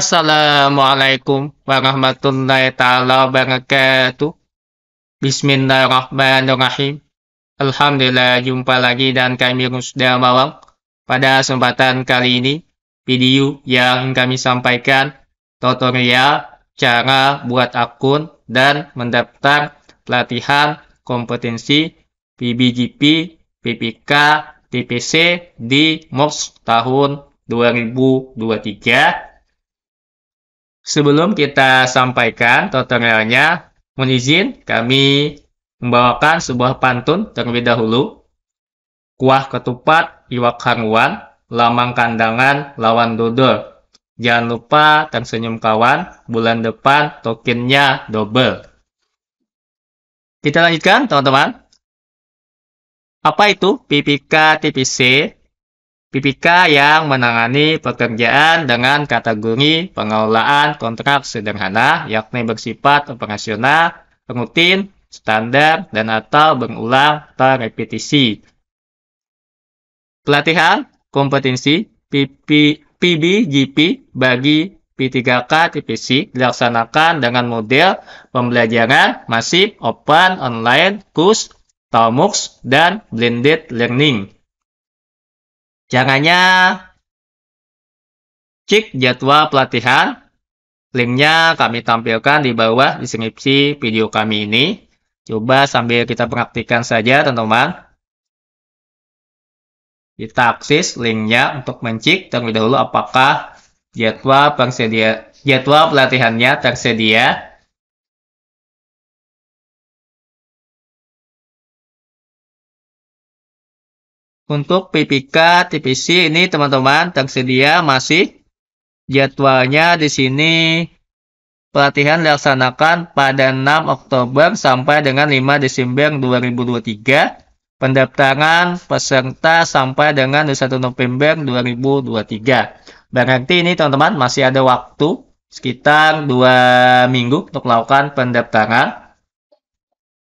Assalamualaikum warahmatullahi taala wabarakatuh. Bismillahirrahmanirrahim. Alhamdulillah jumpa lagi dan kami sudah Mawang. Pada kesempatan kali ini, video yang kami sampaikan tutorial cara buat akun dan mendaftar pelatihan kompetensi PBGP, PPK, TPC di MOS tahun 2023 Sebelum kita sampaikan tutorialnya, mohon izin kami membawakan sebuah pantun terlebih dahulu. Kuah ketupat iwak haruan, lamang kandangan lawan dodol. Jangan lupa tersenyum kawan, bulan depan tokennya double. Kita lanjutkan teman-teman. Apa itu PPK TPC? PPK yang menangani pekerjaan dengan kategori pengelolaan kontrak sederhana yakni bersifat operasional, rutin, standar, dan atau berulang atau repetisi. Pelatihan kompetensi PP, PBGP bagi P3K TPC dilaksanakan dengan model pembelajaran masif, open, online, kurs, TOMUX, dan blended learning. Caranya, cek jadwal pelatihan. Linknya kami tampilkan di bawah deskripsi video kami ini. Coba sambil kita praktikkan saja teman-teman. Kita akses linknya untuk mencik. terlebih dahulu apakah jadwal, jadwal pelatihannya tersedia Untuk PPK TPC ini teman-teman tersedia masih jadwalnya di sini pelatihan dilaksanakan pada 6 Oktober sampai dengan 5 Desember 2023. Pendaftaran peserta sampai dengan 1 November 2023. Berarti ini teman-teman masih ada waktu sekitar 2 minggu untuk melakukan pendaftaran.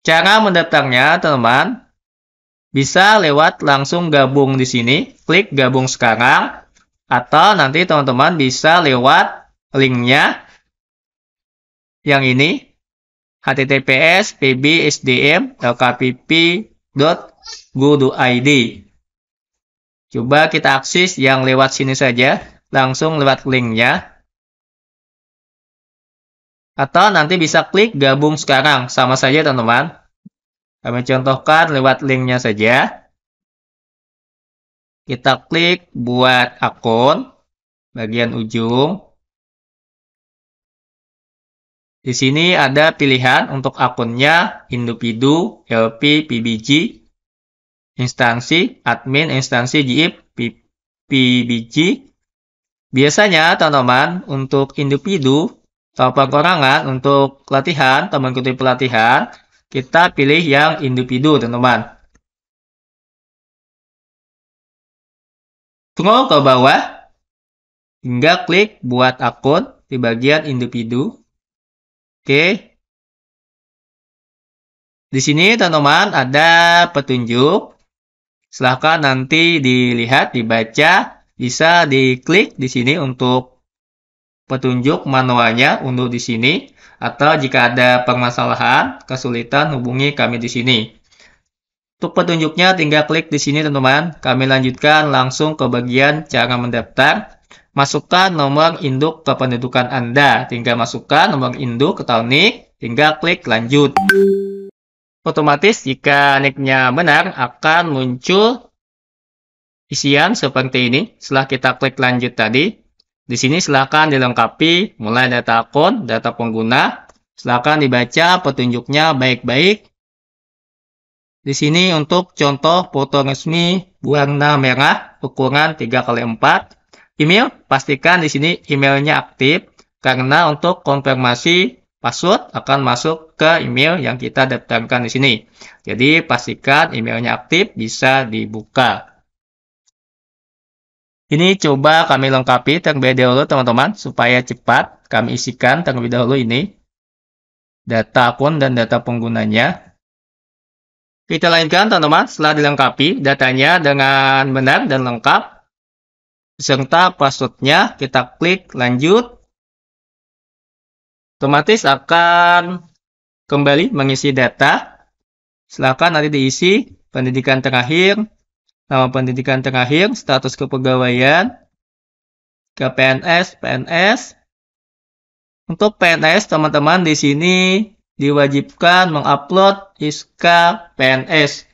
Cara mendaftarnya teman-teman bisa lewat langsung gabung di sini, klik gabung sekarang, atau nanti teman-teman bisa lewat linknya yang ini, https pbsdm Coba kita akses yang lewat sini saja, langsung lewat linknya. Atau nanti bisa klik gabung sekarang, sama saja teman-teman. Kami contohkan lewat linknya saja. Kita klik buat akun bagian ujung. Di sini ada pilihan untuk akunnya individu, LP, PBG, instansi, admin, instansi, GIP, PBG. Biasanya teman-teman untuk individu atau pengurangan untuk latihan, teman kutip pelatihan, kita pilih yang individu, teman-teman. Scroll ke bawah hingga klik buat akun di bagian individu. Oke. Di sini teman-teman ada petunjuk. Silahkan nanti dilihat, dibaca, bisa diklik di sini untuk petunjuk manualnya untuk di sini atau jika ada permasalahan, kesulitan, hubungi kami di sini. Untuk petunjuknya tinggal klik di sini teman-teman. Kami lanjutkan langsung ke bagian cara mendaftar. Masukkan nomor induk kependudukan Anda. Tinggal masukkan nomor induk ke tahun NIK, tinggal klik lanjut. Otomatis jika nicknya benar akan muncul isian seperti ini. Setelah kita klik lanjut tadi, di sini silakan dilengkapi mulai data akun, data pengguna. Silakan dibaca petunjuknya baik-baik. Di sini untuk contoh foto resmi warna merah ukuran 3x4. Email, pastikan di sini emailnya aktif karena untuk konfirmasi password akan masuk ke email yang kita daftarkan di sini. Jadi pastikan emailnya aktif bisa dibuka. Ini coba kami lengkapi terlebih dahulu teman-teman supaya cepat kami isikan terlebih dahulu ini data akun dan data penggunanya. Kita lanjutkan teman-teman setelah dilengkapi datanya dengan benar dan lengkap serta passwordnya kita klik lanjut. Otomatis akan kembali mengisi data. Silakan nanti diisi pendidikan terakhir, nama pendidikan terakhir, status kepegawaian, ke PNS, PNS. Untuk PNS, teman-teman di sini diwajibkan mengupload SK PNS.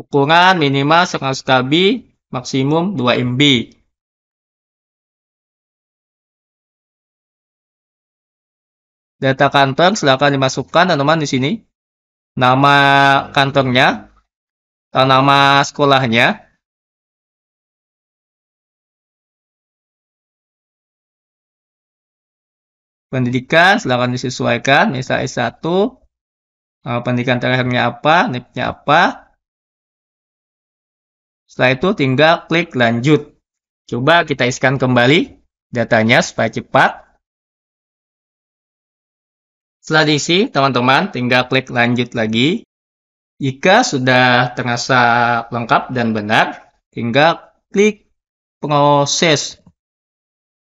Ukuran minimal 100 KB, maksimum 2 MB. Data kantor silakan dimasukkan teman-teman di sini. Nama kantornya, nama sekolahnya, pendidikan silahkan disesuaikan Misalnya S1 eh, pendidikan terakhirnya apa nipnya apa setelah itu tinggal klik lanjut coba kita iskan kembali datanya supaya cepat setelah diisi teman-teman tinggal klik lanjut lagi jika sudah terasa lengkap dan benar tinggal klik proses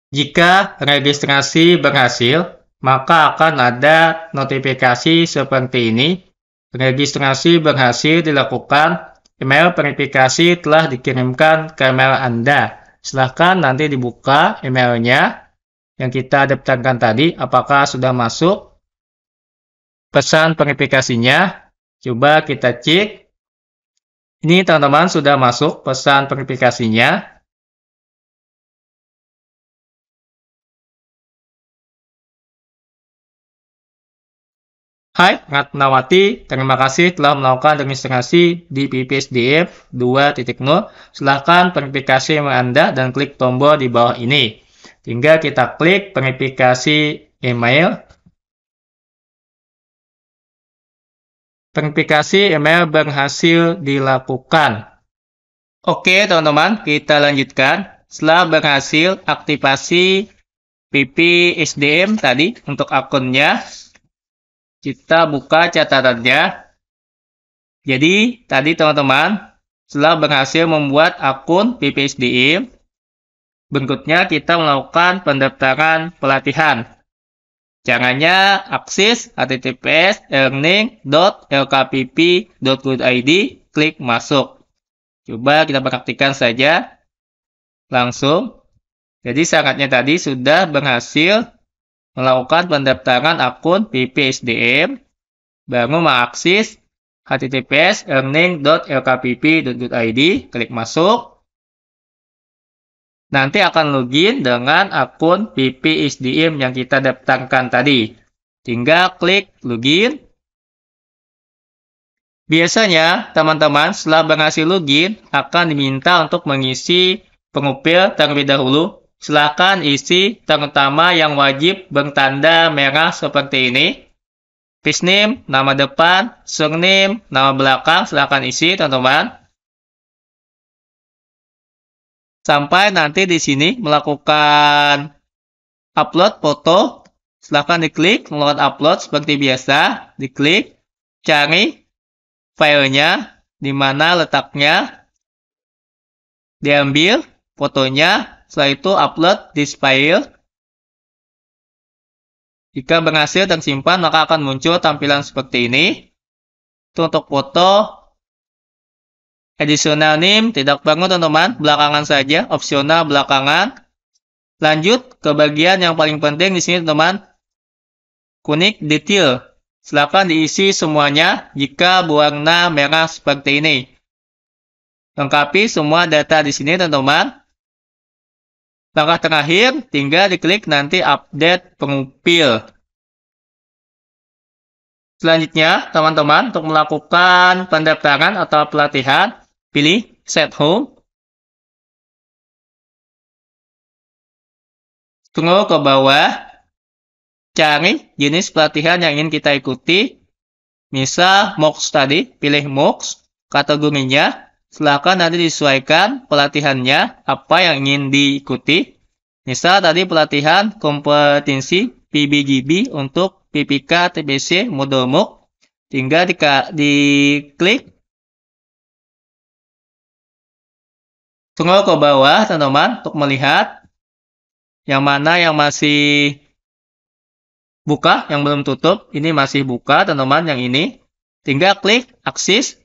jika registrasi berhasil, maka akan ada notifikasi seperti ini. Registrasi berhasil dilakukan, email verifikasi telah dikirimkan ke email Anda. Silahkan nanti dibuka emailnya yang kita daftarkan tadi, apakah sudah masuk pesan verifikasinya. Coba kita cek. Ini teman-teman sudah masuk pesan verifikasinya. Hai Ratnawati, terima kasih telah melakukan registrasi di PPSDM 2.0. Silahkan verifikasi email Anda dan klik tombol di bawah ini. Tinggal kita klik verifikasi email. Verifikasi email berhasil dilakukan. Oke teman-teman, kita lanjutkan. Setelah berhasil aktivasi PPSDM tadi untuk akunnya, kita buka catatannya. Jadi, tadi teman-teman, setelah berhasil membuat akun PPSDI, berikutnya kita melakukan pendaftaran pelatihan. Caranya akses https learning.lkpp.go.id, klik masuk. Coba kita praktikkan saja langsung. Jadi syaratnya tadi sudah berhasil melakukan pendaftaran akun PPSDM, baru mengakses https earning.lkpp.id, klik masuk. Nanti akan login dengan akun PPSDM yang kita daftarkan tadi. Tinggal klik login. Biasanya, teman-teman setelah berhasil login akan diminta untuk mengisi pengupil terlebih dahulu Silakan isi terutama yang wajib bertanda merah seperti ini. Fish name, nama depan, surname, nama belakang, silakan isi teman-teman. Sampai nanti di sini melakukan upload foto, silakan diklik melakukan upload seperti biasa, diklik, cari filenya, di mana letaknya, diambil fotonya, setelah itu upload this file. Jika berhasil dan simpan, maka akan muncul tampilan seperti ini. Itu untuk foto. Additional name, tidak bangun teman-teman, belakangan saja, opsional belakangan. Lanjut ke bagian yang paling penting di sini teman-teman. Kunik detail. Silahkan diisi semuanya jika berwarna merah seperti ini. Lengkapi semua data di sini teman-teman. Langkah terakhir, tinggal diklik nanti update pengupil. Selanjutnya, teman-teman, untuk melakukan pendaftaran atau pelatihan, pilih Set Home. tunggu ke bawah, cari jenis pelatihan yang ingin kita ikuti. Misal, MOOCs tadi, pilih MOOCs, kategorinya, silahkan nanti disesuaikan pelatihannya apa yang ingin diikuti. Misal tadi pelatihan kompetensi PBGB untuk PPK TBC modul MOOC. Tinggal di, di klik Tunggu ke bawah teman-teman untuk melihat yang mana yang masih buka, yang belum tutup. Ini masih buka teman-teman yang ini. Tinggal klik akses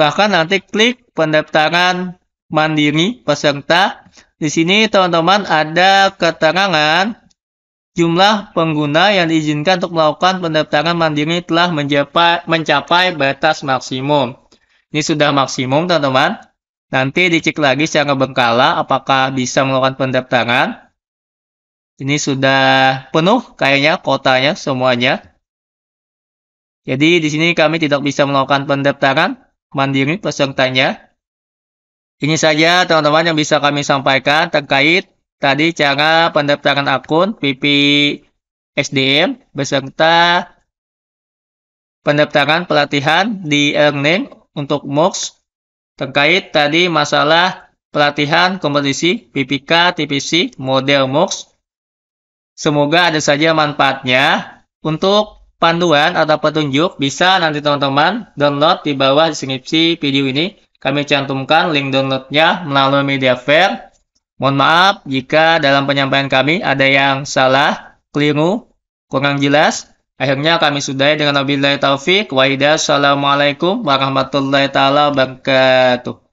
Bahkan nanti klik pendaftaran mandiri peserta. Di sini teman-teman ada keterangan jumlah pengguna yang diizinkan untuk melakukan pendaftaran mandiri telah mencapai, mencapai batas maksimum. Ini sudah maksimum teman-teman. Nanti dicek lagi secara berkala apakah bisa melakukan pendaftaran. Ini sudah penuh kayaknya kotanya semuanya. Jadi di sini kami tidak bisa melakukan pendaftaran mandiri pesertanya. Ini saja teman-teman yang bisa kami sampaikan terkait tadi cara pendaftaran akun PP SDM beserta pendaftaran pelatihan di Earning untuk MOOCs terkait tadi masalah pelatihan kompetisi PPK TPC model MOOCs. Semoga ada saja manfaatnya untuk panduan atau petunjuk bisa nanti teman-teman download di bawah deskripsi video ini. Kami cantumkan link downloadnya melalui media fair. Mohon maaf jika dalam penyampaian kami ada yang salah, keliru, kurang jelas. Akhirnya kami sudahi dengan wabillahi taufik. Wa'idah. Assalamualaikum warahmatullahi wabarakatuh.